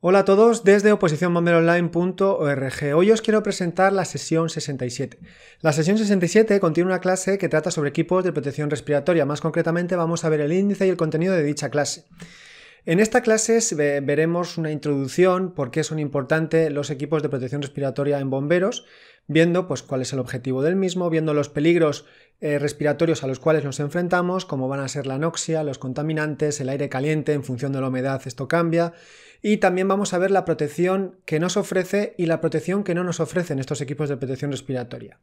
Hola a todos desde oposiciónbomberonline.org. Hoy os quiero presentar la sesión 67. La sesión 67 contiene una clase que trata sobre equipos de protección respiratoria. Más concretamente vamos a ver el índice y el contenido de dicha clase. En esta clase veremos una introducción por qué son importantes los equipos de protección respiratoria en bomberos, viendo pues, cuál es el objetivo del mismo, viendo los peligros eh, respiratorios a los cuales nos enfrentamos, cómo van a ser la anoxia, los contaminantes, el aire caliente en función de la humedad, esto cambia, y también vamos a ver la protección que nos ofrece y la protección que no nos ofrecen estos equipos de protección respiratoria.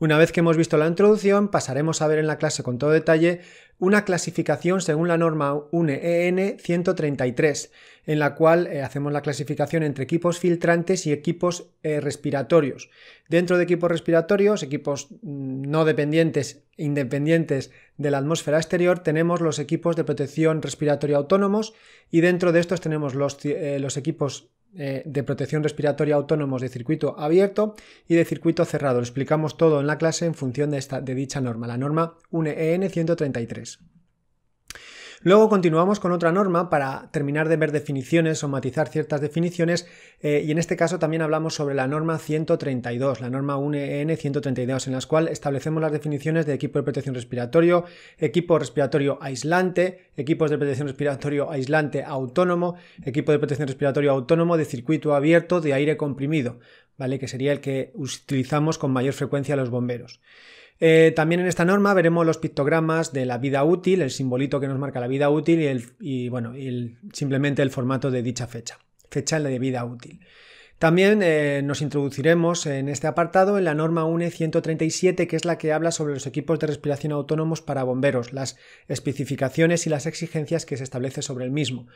Una vez que hemos visto la introducción, pasaremos a ver en la clase con todo detalle una clasificación según la norma UNEN 133, en la cual eh, hacemos la clasificación entre equipos filtrantes y equipos eh, respiratorios. Dentro de equipos respiratorios, equipos mm, no dependientes independientes de la atmósfera exterior, tenemos los equipos de protección respiratoria autónomos y dentro de estos tenemos los, eh, equipos eh, de protección respiratoria autónomos de circuito abierto y de circuito cerrado. Lo explicamos todo en la clase en función de, esta, de dicha norma, la norma UNEN 133. Luego continuamos con otra norma para terminar de ver definiciones o matizar ciertas definiciones eh, y en este caso también hablamos sobre la norma 132, la norma UNEN 132, en la cual establecemos las definiciones de equipo de protección respiratorio, equipo respiratorio aislante, equipos de protección respiratorio aislante autónomo, equipo de protección respiratorio autónomo de circuito abierto de aire comprimido. Que sería el que utilizamos con mayor frecuencia los bomberos. Eh, también en esta norma veremos los pictogramas de la vida útil, el simbolito que nos marca la vida útil y, bueno, simplemente el formato de dicha fecha, fecha de vida útil. También eh, nos introduciremos en este apartado en la norma UNE 137, que es la que habla sobre los equipos de respiración autónomos para bomberos, las especificaciones y las exigencias que se establece sobre el mismo.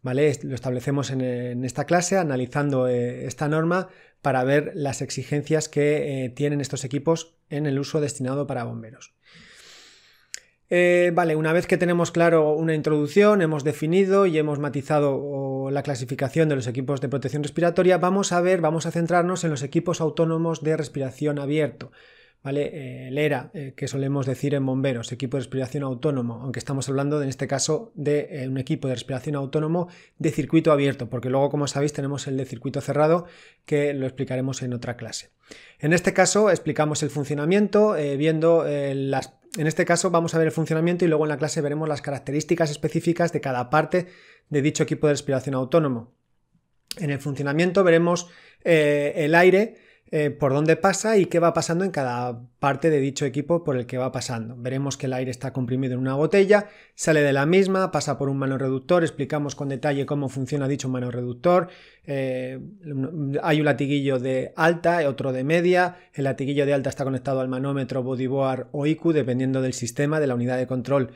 ¿Vale? Lo establecemos en, esta clase analizando eh, esta norma para ver las exigencias que eh, tienen estos equipos en el uso destinado para bomberos. Eh, vale, una vez que tenemos claro una introducción, hemos definido y hemos matizado la clasificación de los equipos de protección respiratoria, vamos a ver, vamos a centrarnos en los equipos autónomos de respiración abierto. Eh, el ERA, eh, que solemos decir en bomberos, equipo de respiración autónomo, aunque estamos hablando en este caso de eh, un equipo de respiración autónomo de circuito abierto, porque luego, como sabéis, tenemos el de circuito cerrado, que lo explicaremos en otra clase. En este caso, explicamos el funcionamiento, viendo las... En este caso vamos a ver el funcionamiento y luego en la clase veremos las características específicas de cada parte de dicho equipo de respiración autónomo. En el funcionamiento veremos el aire, eh, por dónde pasa y qué va pasando en cada parte de dicho equipo por el que va pasando. Veremos que el aire está comprimido en una botella, sale de la misma, pasa por un manorreductor, explicamos con detalle cómo funciona dicho manorreductor, eh, hay un latiguillo de alta, y otro de media, el latiguillo de alta está conectado al manómetro, bodyboard o IQ, dependiendo del sistema, de la unidad de control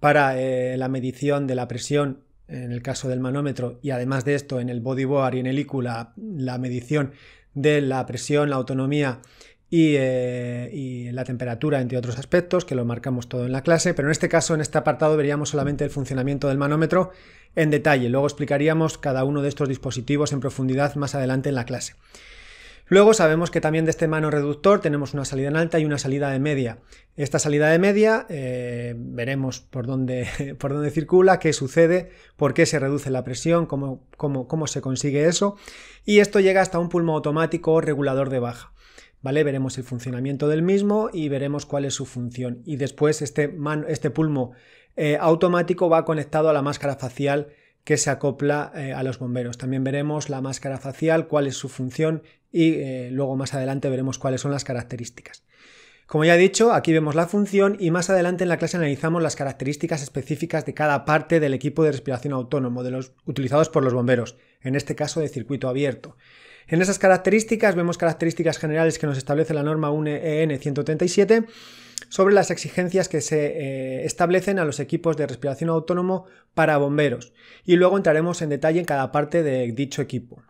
para eh, la medición de la presión en el caso del manómetro y además de esto en el bodyboard y en el IQ la medición de la presión, la autonomía eh, y, la temperatura, entre otros aspectos, que lo marcamos todo en la clase, pero en este caso, en este apartado, veríamos solamente el funcionamiento del manómetro en detalle. Luego explicaríamos cada uno de estos dispositivos en profundidad más adelante en la clase. Luego sabemos que también de este mano reductor tenemos una salida en alta y una salida de media. Esta salida de media eh, veremos por dónde, por circula, qué sucede, por qué se reduce la presión, cómo, cómo, se consigue eso. Y esto llega hasta un pulmo automático o regulador de baja. ¿Vale? Veremos el funcionamiento del mismo y veremos cuál es su función. Y después este, este pulmo eh, automático va conectado a la máscara facial que se acopla eh, a los bomberos. También veremos la máscara facial, cuál es su función y eh, luego más adelante veremos cuáles son las características. Como ya he dicho, aquí vemos la función y más adelante en la clase analizamos las características específicas de cada parte del equipo de respiración autónomo de los utilizados por los bomberos, en este caso de circuito abierto. En esas características vemos características generales que nos establece la norma UNE 137 sobre las exigencias que se eh, establecen a los equipos de respiración autónomo para bomberos y luego entraremos en detalle en cada parte de dicho equipo.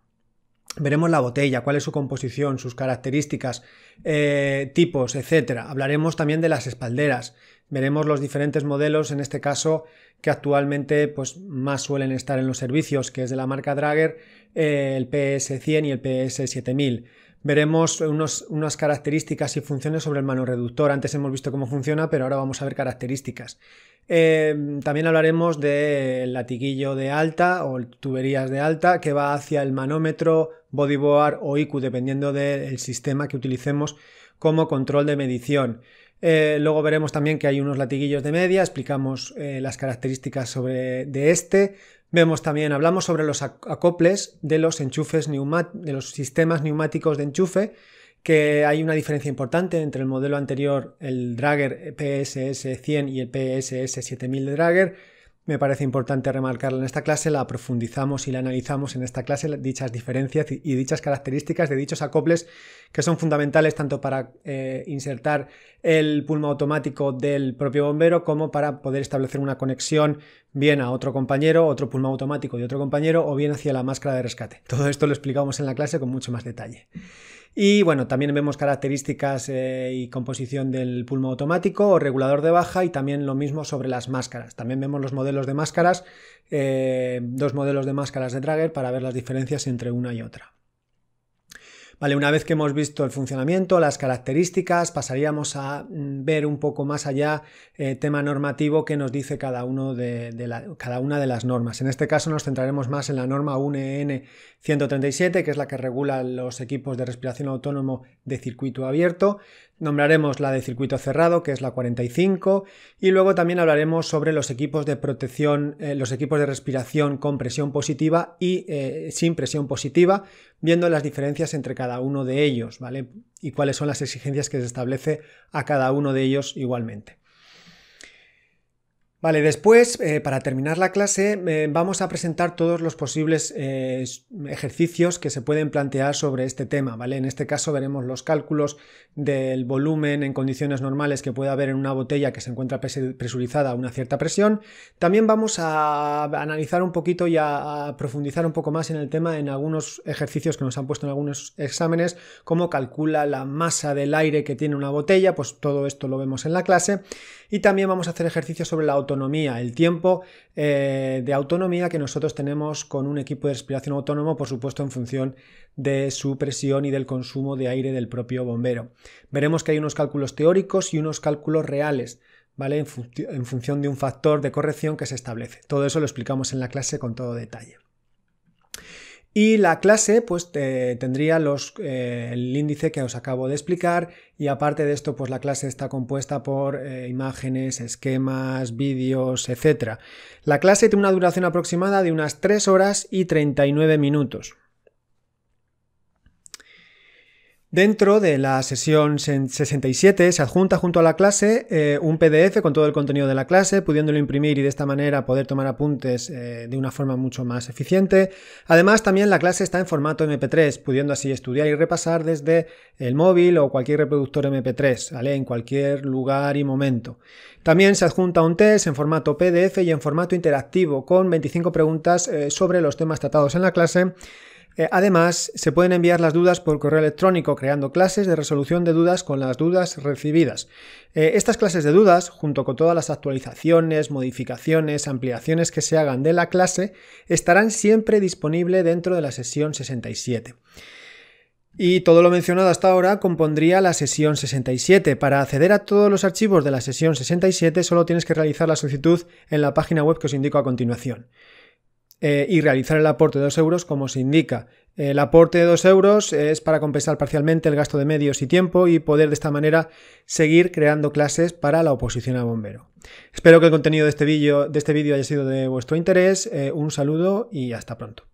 Veremos la botella, cuál es su composición, sus características, eh, tipos, etc. Hablaremos también de las espalderas. Veremos los diferentes modelos, en este caso, que actualmente pues, más suelen estar en los servicios, que es de la marca Drager, eh, el PS100 y el PS7000. Veremos unas características y funciones sobre el mano Antes hemos visto cómo funciona, pero ahora vamos a ver características. Em, también hablaremos del latiguillo de alta o tuberías de alta que va hacia el manómetro, bodyboard o IQ, dependiendo del sistema que utilicemos como control de medición. Eh, luego veremos también que hay unos latiguillos de media, explicamos eh, las características sobre, de este. Vemos también, hablamos sobre los acoples de los enchufes de los sistemas neumáticos de enchufe que hay una diferencia importante entre el modelo anterior, el Drager PSS 100 y el PSS 7000 de Dragger. Me parece importante remarcarla en esta clase, la profundizamos y la analizamos en esta clase, dichas diferencias y dichas características de dichos acoples que son fundamentales tanto para eh, insertar el pulmón automático del propio bombero como para poder establecer una conexión bien a otro compañero, otro pulmón automático de otro compañero o bien hacia la máscara de rescate. Todo esto lo explicamos en la clase con mucho más detalle. Y bueno, también vemos características eh, y composición del pulmo automático o regulador de baja y también lo mismo sobre las máscaras. También vemos los modelos de máscaras, eh, dos modelos de máscaras de Drager para ver las diferencias entre una y otra una vez que hemos visto el funcionamiento, las características, pasaríamos a mm, ver un poco más allá el eh, tema normativo que nos dice cada, uno de, cada una de las normas. En este caso nos centraremos más en la norma UNEN 137, que es la que regula los equipos de respiración autónomo de circuito abierto. Nombraremos la de circuito cerrado, que es la 45, y luego también hablaremos sobre los equipos de protección, eh, los equipos de respiración con presión positiva y eh, sin presión positiva, viendo las diferencias entre cada uno de ellos, ¿vale? Y cuáles son las exigencias que se establece a cada uno de ellos igualmente. Vale, después, eh, para terminar la clase, eh, vamos a presentar todos los posibles eh, ejercicios que se pueden plantear sobre este tema, ¿vale? En este caso veremos los cálculos del volumen en condiciones normales que puede haber en una botella que se encuentra presurizada a una cierta presión. También vamos a analizar un poquito y a profundizar un poco más en el tema en algunos ejercicios que nos han puesto en algunos exámenes, cómo calcula la masa del aire que tiene una botella, pues todo esto lo vemos en la clase. Y también vamos a hacer ejercicios sobre la autonomía, el tiempo eh, de autonomía que nosotros tenemos con un equipo de respiración autónomo, por supuesto en función de su presión y del consumo de aire del propio bombero. Veremos que hay unos cálculos teóricos y unos cálculos reales. ¿Vale? en función de un factor de corrección que se establece. Todo eso lo explicamos en la clase con todo detalle. Y la clase pues tendría los, eh, el índice que os acabo de explicar y aparte de esto pues la clase está compuesta por eh, imágenes, esquemas, vídeos, etc. La clase tiene una duración aproximada de unas 3 horas y 39 minutos. Dentro de la sesión 67 se adjunta junto a la clase eh, un PDF con todo el contenido de la clase, pudiéndolo imprimir y de esta manera poder tomar apuntes eh, de una forma mucho más eficiente. Además, también la clase está en formato MP3, pudiendo así estudiar y repasar desde el móvil o cualquier reproductor MP3, En cualquier lugar y momento. También se adjunta un test en formato PDF y en formato interactivo, con 25 preguntas eh, sobre los temas tratados en la clase eh, además, se pueden enviar las dudas por correo electrónico creando clases de resolución de dudas con las dudas recibidas. Eh, estas clases de dudas, junto con todas las actualizaciones, modificaciones, ampliaciones que se hagan de la clase, estarán siempre disponibles dentro de la sesión 67. Y todo lo mencionado hasta ahora compondría la sesión 67. Para acceder a todos los archivos de la sesión 67 solo tienes que realizar la solicitud en la página web que os indico a continuación. Eh, y realizar el aporte de 2 euros como se indica. El aporte de 2 euros es para compensar parcialmente el gasto de medios y tiempo y poder de esta manera seguir creando clases para la oposición a bombero. Espero que el contenido de este vídeo este haya sido de vuestro interés. Eh, un saludo y hasta pronto.